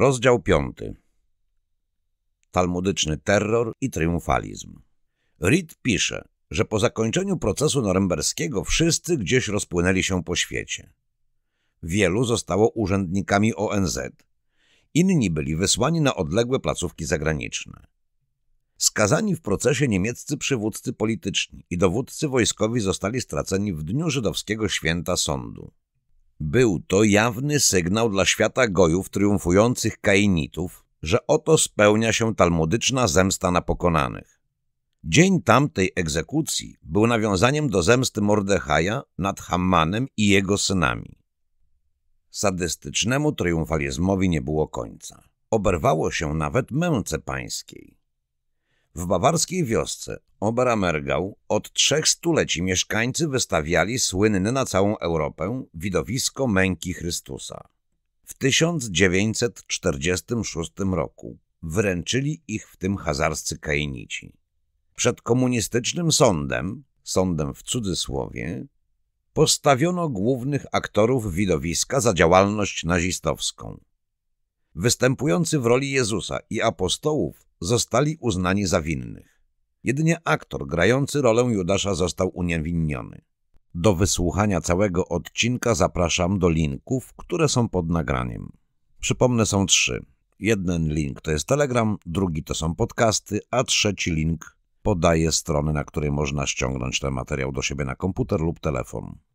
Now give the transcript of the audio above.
Rozdział 5. Talmudyczny terror i triumfalizm. Reed pisze, że po zakończeniu procesu norymberskiego wszyscy gdzieś rozpłynęli się po świecie. Wielu zostało urzędnikami ONZ, inni byli wysłani na odległe placówki zagraniczne. Skazani w procesie niemieccy przywódcy polityczni i dowódcy wojskowi zostali straceni w dniu żydowskiego święta sądu. Był to jawny sygnał dla świata gojów triumfujących kainitów, że oto spełnia się talmudyczna zemsta na pokonanych. Dzień tamtej egzekucji był nawiązaniem do zemsty Mordechaja nad Hammanem i jego synami. Sadystycznemu triumfalizmowi nie było końca. Oberwało się nawet męce pańskiej. W bawarskiej wiosce Oberammergau od trzech stuleci mieszkańcy wystawiali słynne na całą Europę widowisko męki Chrystusa. W 1946 roku wręczyli ich w tym hazarscy kainici. Przed komunistycznym sądem, sądem w cudzysłowie, postawiono głównych aktorów widowiska za działalność nazistowską. Występujący w roli Jezusa i apostołów zostali uznani za winnych. Jedynie aktor grający rolę Judasza został uniewinniony. Do wysłuchania całego odcinka zapraszam do linków, które są pod nagraniem. Przypomnę, są trzy. Jeden link to jest Telegram, drugi to są podcasty, a trzeci link podaje strony, na której można ściągnąć ten materiał do siebie na komputer lub telefon.